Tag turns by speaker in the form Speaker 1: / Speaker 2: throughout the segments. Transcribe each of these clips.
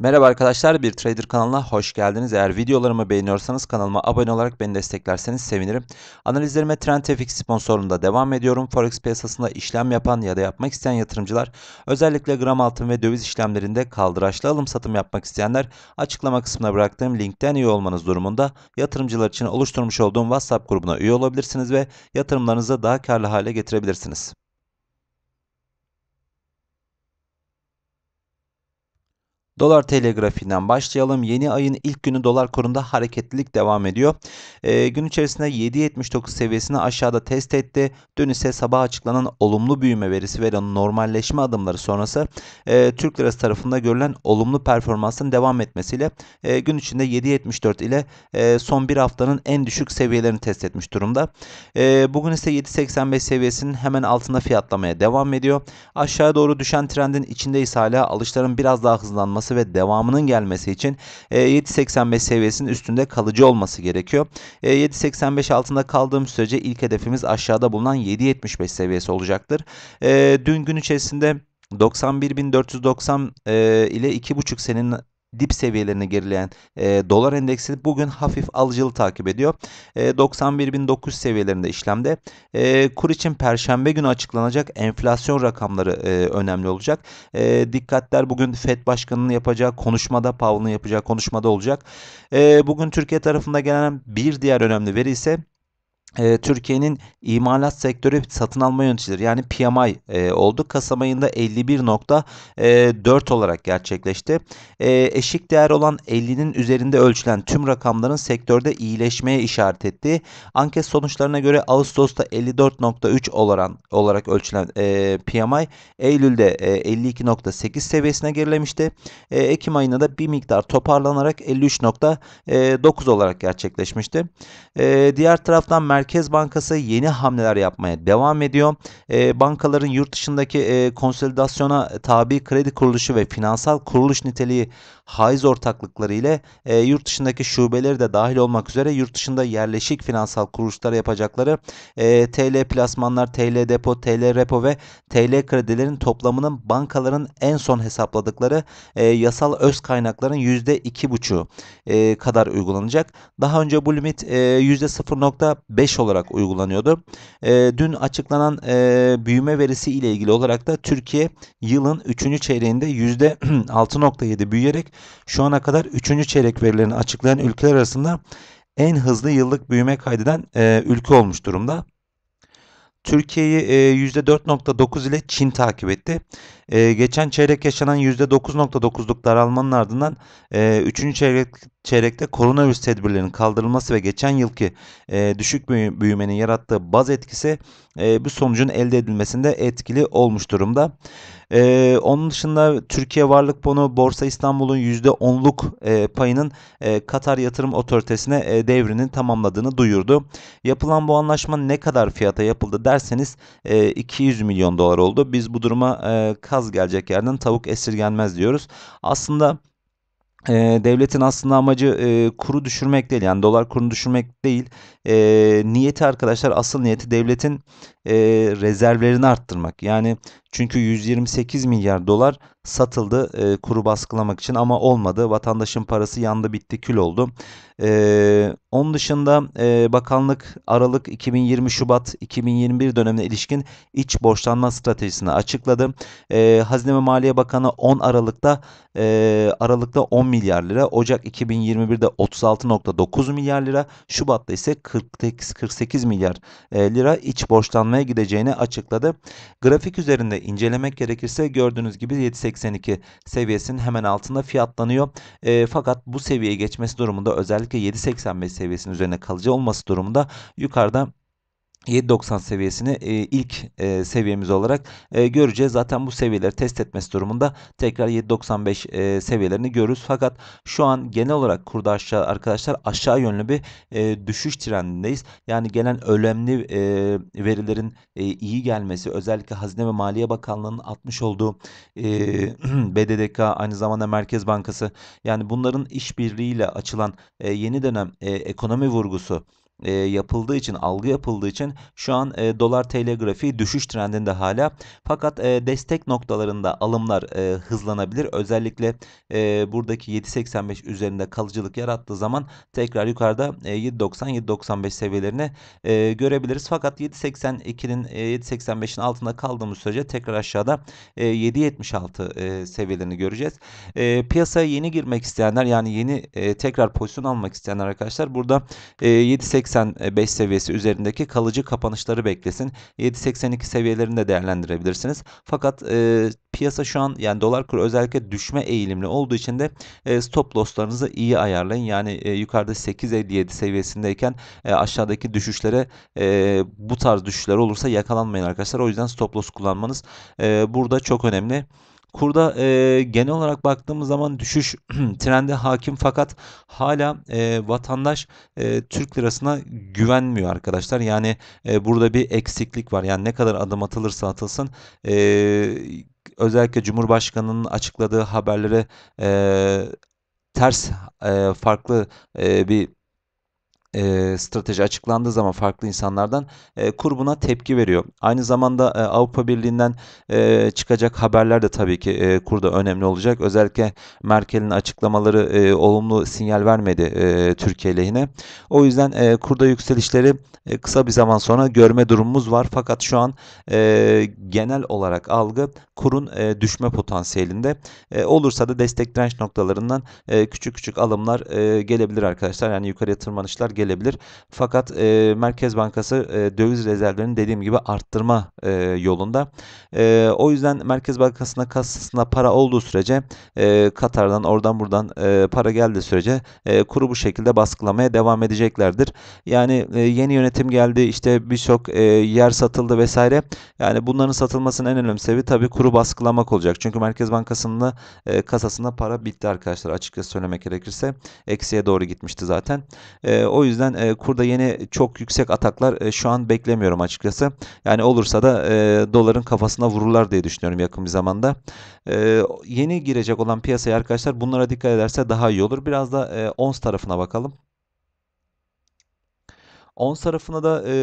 Speaker 1: Merhaba arkadaşlar, bir Trader kanalına hoş geldiniz. Eğer videolarımı beğeniyorsanız kanalıma abone olarak beni desteklerseniz sevinirim. Analizlerime TrendFX sponsorluğunda devam ediyorum. Forex piyasasında işlem yapan ya da yapmak isteyen yatırımcılar, özellikle gram altın ve döviz işlemlerinde kaldıraçlı alım satım yapmak isteyenler, açıklama kısmına bıraktığım linkten üye olmanız durumunda yatırımcılar için oluşturmuş olduğum WhatsApp grubuna üye olabilirsiniz ve yatırımlarınızı daha karlı hale getirebilirsiniz. Dolar telegrafinden başlayalım. Yeni ayın ilk günü dolar kurunda hareketlilik devam ediyor. E, gün içerisinde 7.79 seviyesini aşağıda test etti. Dün ise sabah açıklanan olumlu büyüme verisi ve normalleşme adımları sonrası e, Türk lirası tarafında görülen olumlu performansın devam etmesiyle e, gün içinde 7.74 ile e, son bir haftanın en düşük seviyelerini test etmiş durumda. E, bugün ise 7.85 seviyesinin hemen altında fiyatlamaya devam ediyor. Aşağı doğru düşen trendin içindeyiz hala alışların biraz daha hızlanması olması ve devamının gelmesi için 7.85 e, seviyesinin üstünde kalıcı olması gerekiyor. 7.85 e, altında kaldığım sürece ilk hedefimiz aşağıda bulunan 7.75 seviyesi olacaktır. E, dün gün içerisinde 91.490 ile 2,5 senin dip seviyelerine gerileyen e, dolar endeksi bugün hafif alıcılı takip ediyor. E, 91.900 seviyelerinde işlemde. E, kur için perşembe günü açıklanacak enflasyon rakamları e, önemli olacak. E, dikkatler bugün FED Başkanı'nın yapacağı konuşmada, Powell'ın yapacağı konuşmada olacak. E, bugün Türkiye tarafında gelen bir diğer önemli veri ise e, Türkiye'nin imalat sektörü satın alma yöneticileri yani PMI e, oldu. Kasım ayında 51.4 olarak gerçekleşti. E, eşik değer olan 50'nin üzerinde ölçülen tüm rakamların sektörde iyileşmeye işaret etti. anket sonuçlarına göre Ağustos'ta 54.3 olarak olarak ölçülen PMI Eylül'de 52.8 seviyesine gerilemişti. Ekim ayında da bir miktar toparlanarak 53.9 olarak gerçekleşmişti. diğer taraftan Merkez Bankası yeni hamleler yapmaya devam ediyor. E, bankaların yurt dışındaki e, konsolidasyona tabi kredi kuruluşu ve finansal kuruluş niteliği haiz ortaklıkları ile e, yurt dışındaki şubeleri de dahil olmak üzere yurt dışında yerleşik finansal kuruluşlara yapacakları e, TL plasmanlar, TL depo, TL repo ve TL kredilerin toplamının bankaların en son hesapladıkları e, yasal öz kaynakların %2,5'u e, kadar uygulanacak. Daha önce bu limit e, %0.5 olarak uygulanıyordu. E, dün açıklanan e, büyüme verisi ile ilgili olarak da Türkiye yılın 3. çeyreğinde %6.7 büyüyerek şu ana kadar 3. çeyrek verilerini açıklayan ülkeler arasında en hızlı yıllık büyüme kaydeden e, ülke olmuş durumda. Türkiye'yi %4.9 e, ile Çin takip etti. E, geçen çeyrek yaşanan %9.9'luk daralmanın ardından e, 3. çeyrek çeyrekte koronavirüs tedbirlerinin kaldırılması ve geçen yılki e, düşük büyümenin yarattığı baz etkisi e, bu sonucun elde edilmesinde etkili olmuş durumda. E, onun dışında Türkiye Varlık bonu Borsa İstanbul'un %10'luk e, payının e, Katar Yatırım Otoritesi'ne e, devrini tamamladığını duyurdu. Yapılan bu anlaşma ne kadar fiyata yapıldı derseniz e, 200 milyon dolar oldu. Biz bu duruma e, kaz gelecek yerden tavuk esirgenmez diyoruz. Aslında e, devletin aslında amacı e, kuru düşürmek değil yani dolar kurunu düşürmek değil e, niyeti arkadaşlar asıl niyeti devletin e, rezervlerini arttırmak yani çünkü 128 milyar dolar satıldı e, kuru baskılamak için ama olmadı. Vatandaşın parası yandı bitti kül oldu. E, onun dışında e, bakanlık Aralık 2020 Şubat 2021 dönemine ilişkin iç borçlanma stratejisini açıkladı. E, Hazine ve Maliye Bakanı 10 Aralık'ta e, Aralık'ta 10 milyar lira, Ocak 2021'de 36.9 milyar lira, Şubat'ta ise 48 48 milyar e, lira iç borçlanmaya gideceğini açıkladı. Grafik üzerinde incelemek gerekirse gördüğünüz gibi 7.82 seviyesinin hemen altında fiyatlanıyor. E, fakat bu seviyeye geçmesi durumunda özellikle 7.85 seviyesinin üzerine kalıcı olması durumunda yukarıda 7.90 seviyesini e, ilk e, seviyemiz olarak e, göreceğiz. Zaten bu seviyeleri test etmesi durumunda tekrar 7.95 e, seviyelerini görürüz. Fakat şu an genel olarak kurda aşağı arkadaşlar aşağı yönlü bir e, düşüş trendindeyiz. Yani gelen önemli e, verilerin e, iyi gelmesi özellikle Hazine ve Maliye Bakanlığı'nın atmış olduğu e, BDDK aynı zamanda Merkez Bankası yani bunların işbirliğiyle açılan e, yeni dönem e, ekonomi vurgusu e, yapıldığı için algı yapıldığı için şu an e, dolar TL grafiği düşüş trendinde hala fakat e, destek noktalarında alımlar e, hızlanabilir özellikle e, buradaki 7.85 üzerinde kalıcılık yarattığı zaman tekrar yukarıda e, 7.90 7.95 seviyelerini e, görebiliriz fakat 7.82'nin e, 7.85'in altında kaldığımız sürece tekrar aşağıda e, 7.76 e, seviyelerini göreceğiz e, piyasaya yeni girmek isteyenler yani yeni e, tekrar pozisyon almak isteyenler arkadaşlar burada e, 7.80 7.85 e, seviyesi üzerindeki kalıcı kapanışları beklesin. 7.82 seviyelerinde değerlendirebilirsiniz. Fakat e, piyasa şu an yani dolar kuru özellikle düşme eğilimli olduğu için de e, stop losslarınızı iyi ayarlayın. Yani e, yukarıda 8.57 seviyesindeyken e, aşağıdaki düşüşlere e, bu tarz düşüşler olursa yakalanmayın arkadaşlar. O yüzden stop loss kullanmanız e, burada çok önemli. Kurda e, genel olarak baktığımız zaman düşüş trende hakim fakat hala e, vatandaş e, Türk lirasına güvenmiyor arkadaşlar. Yani e, burada bir eksiklik var. Yani ne kadar adım atılırsa atılsın e, özellikle Cumhurbaşkanı'nın açıkladığı haberlere e, ters e, farklı e, bir e, strateji açıklandığı zaman farklı insanlardan e, kurbuna tepki veriyor. Aynı zamanda e, Avrupa Birliği'nden e, çıkacak haberler de tabii ki e, kurda önemli olacak. Özellikle Merkel'in açıklamaları e, olumlu sinyal vermedi e, Türkiye lehine. O yüzden e, kurda yükselişleri e, kısa bir zaman sonra görme durumumuz var. Fakat şu an e, genel olarak algı kurun e, düşme potansiyelinde. E, olursa da destek direnç noktalarından e, küçük küçük alımlar e, gelebilir arkadaşlar. Yani yukarıya tırmanışlar gelebilir. Fakat e, Merkez Bankası e, döviz rezervlerini dediğim gibi arttırma e, yolunda. E, o yüzden Merkez Bankası'na kasasına para olduğu sürece e, Katar'dan oradan buradan e, para geldiği sürece e, kuru bu şekilde baskılamaya devam edeceklerdir. Yani e, yeni yönetim geldi işte birçok e, yer satıldı vesaire. Yani bunların satılmasının en önemli sebebi tabii kuru baskılamak olacak. Çünkü Merkez bankasının e, kasasında para bitti arkadaşlar açıkçası söylemek gerekirse. Eksiye doğru gitmişti zaten. E, o yüzden yüzden e, kurda yeni çok yüksek ataklar e, şu an beklemiyorum açıkçası. Yani olursa da e, doların kafasına vururlar diye düşünüyorum yakın bir zamanda. E, yeni girecek olan piyasaya arkadaşlar bunlara dikkat ederse daha iyi olur. Biraz da e, ons tarafına bakalım. Ons tarafına da e,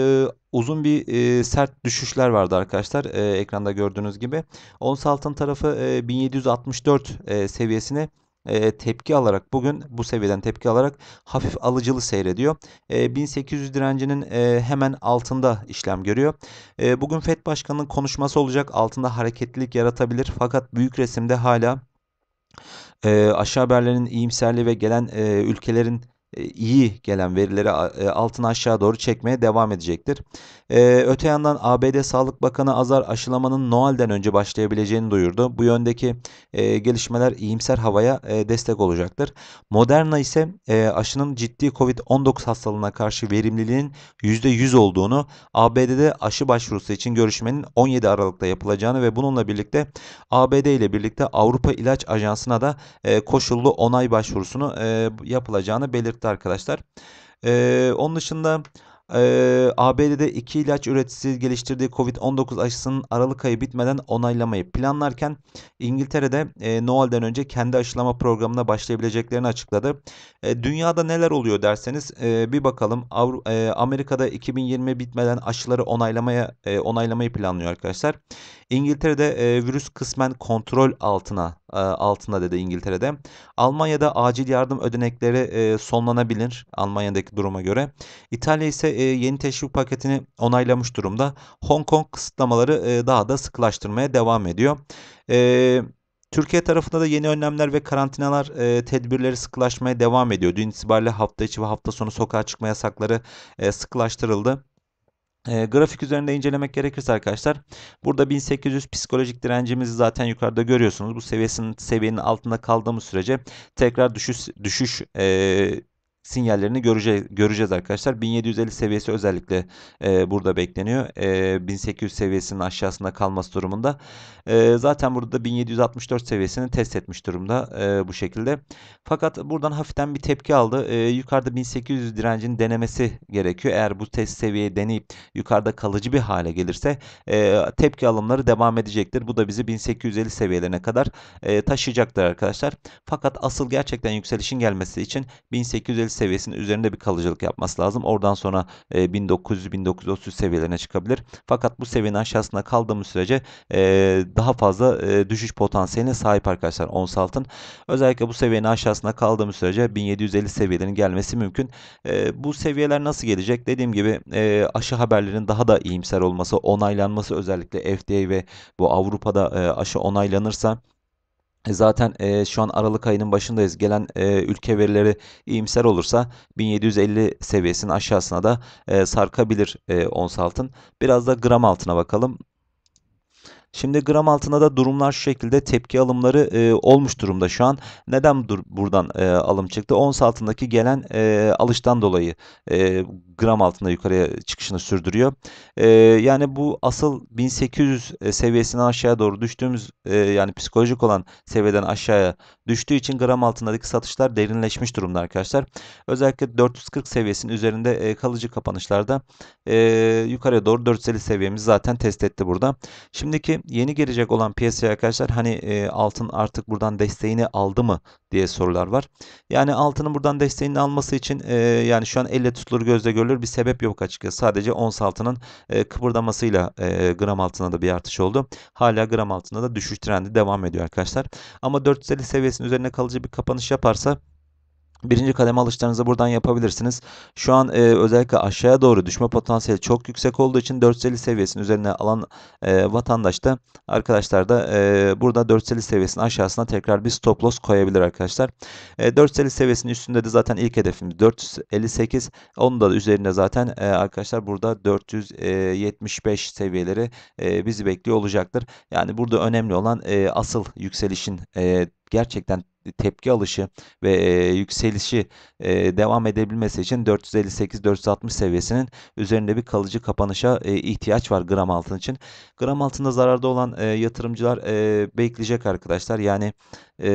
Speaker 1: uzun bir e, sert düşüşler vardı arkadaşlar e, ekranda gördüğünüz gibi. Ons altın tarafı e, 1764 e, seviyesini e, tepki alarak bugün bu seviyeden tepki alarak hafif alıcılı seyrediyor. E, 1800 direncinin e, hemen altında işlem görüyor. E, bugün FED Başkanı'nın konuşması olacak. Altında hareketlilik yaratabilir fakat büyük resimde hala e, aşağı haberlerin iyimserliği ve gelen e, ülkelerin iyi gelen verileri altına aşağı doğru çekmeye devam edecektir. Ee, öte yandan ABD Sağlık Bakanı Azar aşılamanın Noel'den önce başlayabileceğini duyurdu. Bu yöndeki e, gelişmeler iyimser havaya e, destek olacaktır. Moderna ise e, aşının ciddi COVID-19 hastalığına karşı verimliliğin %100 olduğunu, ABD'de aşı başvurusu için görüşmenin 17 Aralık'ta yapılacağını ve bununla birlikte ABD ile birlikte Avrupa İlaç Ajansı'na da e, koşullu onay başvurusunu e, yapılacağını belirtti arkadaşlar. E, onun dışında ee, ABD'de iki ilaç üreticisi geliştirdiği COVID-19 aşısının Aralık ayı bitmeden onaylamayı planlarken İngiltere'de e, Noel'den önce kendi aşılama programına başlayabileceklerini açıkladı. E, dünyada neler oluyor derseniz e, bir bakalım. Avru e, Amerika'da 2020 bitmeden aşıları onaylamaya e, onaylamayı planlıyor arkadaşlar. İngiltere'de e, virüs kısmen kontrol altına altında dedi İngiltere'de. Almanya'da acil yardım ödenekleri sonlanabilir Almanya'daki duruma göre. İtalya ise e, yeni teşvik paketini onaylamış durumda. Hong Kong kısıtlamaları e, daha da sıklaştırmaya devam ediyor. E, Türkiye tarafında da yeni önlemler ve karantinalar e, tedbirleri sıklaşmaya devam ediyor. Dün itibariyle hafta içi ve hafta sonu sokağa çıkma yasakları e, sıklaştırıldı. E, grafik üzerinde incelemek gerekirse arkadaşlar burada 1800 psikolojik direncimizi zaten yukarıda görüyorsunuz. Bu seviyesinin seviyenin altında kaldığımız sürece tekrar düşüş düşüş e, sinyallerini göreceğiz, göreceğiz arkadaşlar. 1750 seviyesi özellikle e, burada bekleniyor. E, 1800 seviyesinin aşağısında kalması durumunda. E, zaten burada 1764 seviyesini test etmiş durumda e, bu şekilde. Fakat buradan hafiften bir tepki aldı. E, yukarıda 1800 direncin denemesi gerekiyor. Eğer bu test seviyeyi deneyip yukarıda kalıcı bir hale gelirse e, tepki alımları devam edecektir. Bu da bizi 1850 seviyelerine kadar e, taşıyacaktır arkadaşlar. Fakat asıl gerçekten yükselişin gelmesi için 1850 seviyesinin üzerinde bir kalıcılık yapması lazım. Oradan sonra 1900-1930 e, seviyelerine çıkabilir. Fakat bu seviyenin aşağısında kaldığımız sürece e, daha fazla e, düşüş potansiyeline sahip arkadaşlar ons altın. Özellikle bu seviyenin aşağısında kaldığımız sürece 1750 seviyelerinin gelmesi mümkün. Bu seviyeler nasıl gelecek? Dediğim gibi aşı haberlerin daha da iyimser olması, onaylanması özellikle FDA ve bu Avrupa'da aşı onaylanırsa e, zaten e, şu an Aralık ayının başındayız. Gelen e, ülke verileri iyimser olursa 1750 seviyesinin aşağısına da e, sarkabilir e, ons altın. Biraz da gram altına bakalım. Şimdi gram altında da durumlar şu şekilde tepki alımları e, olmuş durumda şu an. Neden dur buradan e, alım çıktı? Ons altındaki gelen e, alıştan dolayı e, gram altında yukarıya çıkışını sürdürüyor. E, yani bu asıl 1800 e, seviyesinden aşağıya doğru düştüğümüz e, yani psikolojik olan seviyeden aşağıya düştüğü için gram altındaki satışlar derinleşmiş durumda arkadaşlar. Özellikle 440 seviyesinin üzerinde e, kalıcı kapanışlarda e, yukarıya doğru 450 seviyemiz zaten test etti burada. Şimdiki yeni gelecek olan piyasaya arkadaşlar hani e, altın artık buradan desteğini aldı mı diye sorular var. Yani altının buradan desteğini alması için e, yani şu an elle tutulur gözle görülür bir sebep yok açıkçası. Sadece ons altının e, kıpırdamasıyla e, gram altına da bir artış oldu. Hala gram altında da düşüş trendi devam ediyor arkadaşlar. Ama 450 seviyesinin üzerine kalıcı bir kapanış yaparsa Birinci kademe alışlarınızı buradan yapabilirsiniz. Şu an e, özellikle aşağıya doğru düşme potansiyeli çok yüksek olduğu için 450 seviyesinin üzerine alan e, vatandaş da arkadaşlar da e, burada 450 seviyesinin aşağısına tekrar bir stop loss koyabilir arkadaşlar. E, 450 seviyesinin üstünde de zaten ilk hedefimiz 458. Onun da üzerinde zaten e, arkadaşlar burada 475 seviyeleri e, bizi bekliyor olacaktır. Yani burada önemli olan e, asıl yükselişin e, gerçekten tepki alışı ve e, yükselişi e, devam edebilmesi için 458-460 seviyesinin üzerinde bir kalıcı kapanışa e, ihtiyaç var gram altın için. Gram altında zararda olan e, yatırımcılar e, bekleyecek arkadaşlar. Yani e,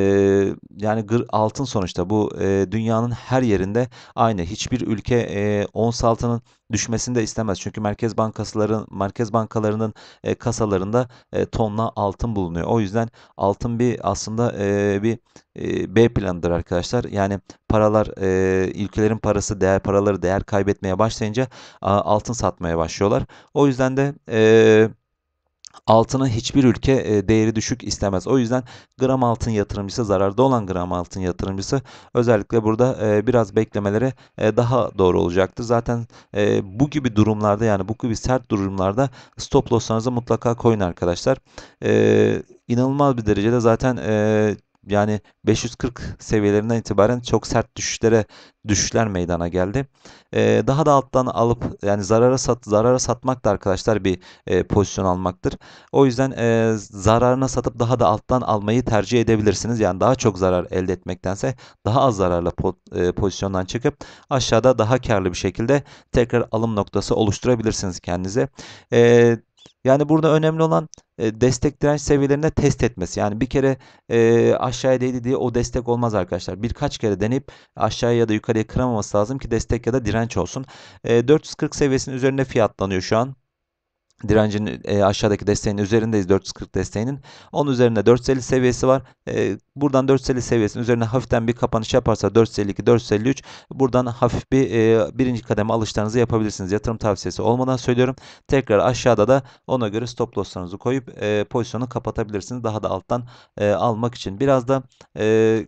Speaker 1: yani gır, altın sonuçta bu e, dünyanın her yerinde aynı. Hiçbir ülke e, ons altının düşmesini de istemez. Çünkü merkez bankasıların merkez bankalarının e, kasalarında e, tonla altın bulunuyor. O yüzden altın bir aslında e, bir e, B planıdır arkadaşlar. Yani paralar e, ülkelerin parası değer paraları değer kaybetmeye başlayınca a, altın satmaya başlıyorlar. O yüzden de e, altını hiçbir ülke e, değeri düşük istemez. O yüzden gram altın yatırımcısı zararda olan gram altın yatırımcısı özellikle burada e, biraz beklemelere daha doğru olacaktır. Zaten e, bu gibi durumlarda yani bu gibi sert durumlarda stop losslarınızı mutlaka koyun arkadaşlar. İnanılmaz bir derecede zaten yani 540 seviyelerinden itibaren çok sert düşüşlere düşüşler meydana geldi. Ee, daha da alttan alıp yani zarara sat zarara satmak da arkadaşlar bir e, pozisyon almaktır. O yüzden e, zararına satıp daha da alttan almayı tercih edebilirsiniz. Yani daha çok zarar elde etmektense daha az zararla po e, pozisyondan çıkıp aşağıda daha karlı bir şekilde tekrar alım noktası oluşturabilirsiniz kendinize. E, yani burada önemli olan e, destek direnç seviyelerinde test etmesi. Yani bir kere e, aşağıya değdi diye o destek olmaz arkadaşlar. Birkaç kere denip aşağıya ya da yukarıya kıramaması lazım ki destek ya da direnç olsun. E, 440 seviyesinin üzerinde fiyatlanıyor şu an direncin e, aşağıdaki desteği'nin üzerindeyiz 440 desteğinin. Onun üzerinde 450 seviyesi var. E, buradan 450 seviyesinin üzerine hafiften bir kapanış yaparsa 452 453 buradan hafif bir e, birinci kademe alışlarınızı yapabilirsiniz. Yatırım tavsiyesi olmadan söylüyorum. Tekrar aşağıda da ona göre stop loss'larınızı koyup e, pozisyonu kapatabilirsiniz. Daha da alttan e, almak için biraz da e,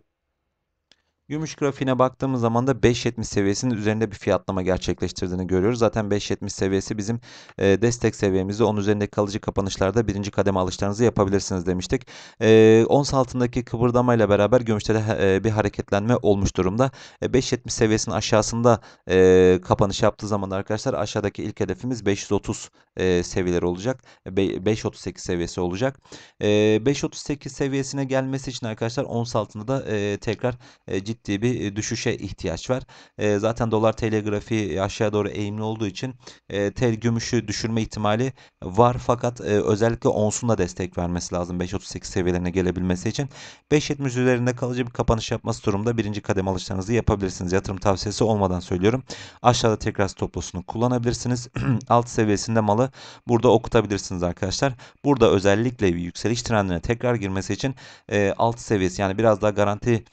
Speaker 1: Gümüş grafiğine baktığımız zaman da 5.70 seviyesinin üzerinde bir fiyatlama gerçekleştirdiğini görüyoruz. Zaten 5.70 seviyesi bizim e, destek seviyemizi. Onun üzerinde kalıcı kapanışlarda birinci kademe alışlarınızı yapabilirsiniz demiştik. E, ons altındaki kıpırdamayla beraber gümüşte de e, bir hareketlenme olmuş durumda. E, 5.70 seviyesinin aşağısında e, kapanış yaptığı zaman arkadaşlar aşağıdaki ilk hedefimiz 530 e, seviyeleri olacak. E, 5.38 seviyesi olacak. E, 5.38 seviyesine gelmesi için arkadaşlar ons altında da e, tekrar e, ciddi ciddi bir düşüşe ihtiyaç var. E, zaten dolar telegrafi aşağı doğru eğimli olduğu için e, tel gümüşü düşürme ihtimali var fakat e, özellikle onsun da destek vermesi lazım 5.38 seviyelerine gelebilmesi için. 5.70 üzerinde kalıcı bir kapanış yapması durumda birinci kademe alışlarınızı yapabilirsiniz. Yatırım tavsiyesi olmadan söylüyorum. Aşağıda tekrar stop kullanabilirsiniz. Alt seviyesinde malı burada okutabilirsiniz arkadaşlar. Burada özellikle yükseliş trendine tekrar girmesi için e, alt seviyesi yani biraz daha garanti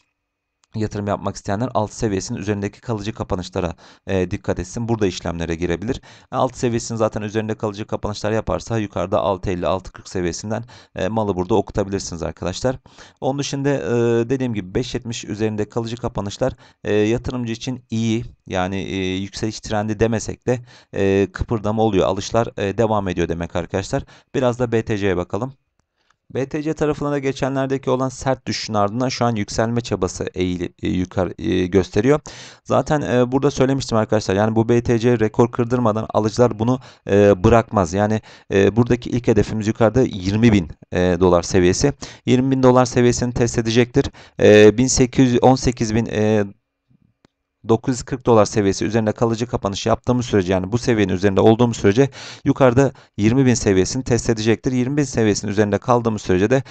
Speaker 1: yatırım yapmak isteyenler alt seviyesinin üzerindeki kalıcı kapanışlara e, dikkat etsin. Burada işlemlere girebilir. E, alt seviyesinin zaten üzerinde kalıcı kapanışlar yaparsa yukarıda 6.50-6.40 seviyesinden e, malı burada okutabilirsiniz arkadaşlar. Onun dışında e, dediğim gibi 5.70 üzerinde kalıcı kapanışlar e, yatırımcı için iyi. Yani e, yükseliş trendi demesek de e, kıpırdama oluyor. Alışlar e, devam ediyor demek arkadaşlar. Biraz da BTC'ye bakalım. BTC tarafına da geçenlerdeki olan sert düşüşün ardından şu an yükselme çabası eğili, e, yukarı e, gösteriyor. Zaten e, burada söylemiştim arkadaşlar yani bu BTC rekor kırdırmadan alıcılar bunu e, bırakmaz. Yani e, buradaki ilk hedefimiz yukarıda 20 bin e, dolar seviyesi. 20 bin dolar seviyesini test edecektir. E, 1800, 18 bin e, 940 dolar seviyesi üzerinde kalıcı kapanış yaptığımız sürece yani bu seviyenin üzerinde olduğumuz sürece yukarıda bin seviyesini test edecektir. bin seviyesinin üzerinde kaldığımız sürece de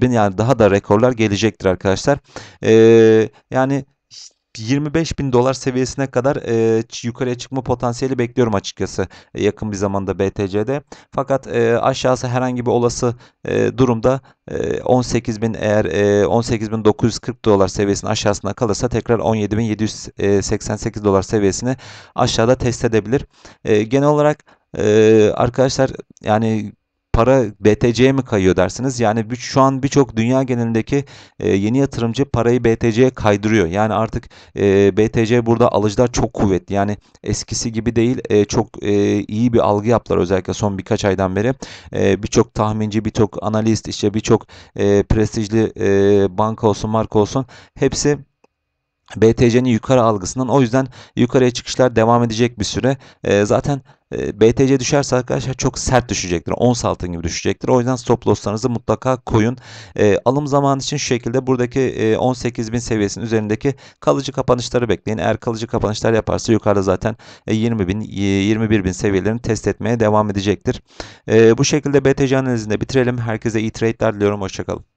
Speaker 1: bin yani daha da rekorlar gelecektir arkadaşlar. Ee, yani 25 bin dolar seviyesine kadar e, yukarıya çıkma potansiyeli bekliyorum açıkçası yakın bir zamanda BTC'de. Fakat e, aşağısı herhangi bir olası e, durumda e, 18 bin eğer e, 18 bin 940 dolar seviyesinin aşağısına kalırsa tekrar 17 bin 788 dolar seviyesini aşağıda test edebilir. E, genel olarak e, arkadaşlar yani para BTC'ye mi kayıyor dersiniz. Yani şu an birçok dünya genelindeki e, yeni yatırımcı parayı BTC'ye kaydırıyor. Yani artık e, BTC burada alıcılar çok kuvvetli. Yani eskisi gibi değil e, çok iyi bir algı yaptılar özellikle son birkaç aydan beri. E, birçok tahminci, birçok analist, işte birçok e, prestijli banka olsun, marka olsun hepsi BTC'nin yukarı algısından o yüzden yukarıya çıkışlar devam edecek bir süre. E, zaten e, BTC düşerse arkadaşlar çok sert düşecektir. 10 altın gibi düşecektir. O yüzden stop losslarınızı mutlaka koyun. E, alım zamanı için şu şekilde buradaki e, bin seviyesinin üzerindeki kalıcı kapanışları bekleyin. Eğer kalıcı kapanışlar yaparsa yukarıda zaten e, 21 bin seviyelerini test etmeye devam edecektir. E, bu şekilde BTC analizinde bitirelim. Herkese iyi trade'ler diliyorum. Hoşçakalın.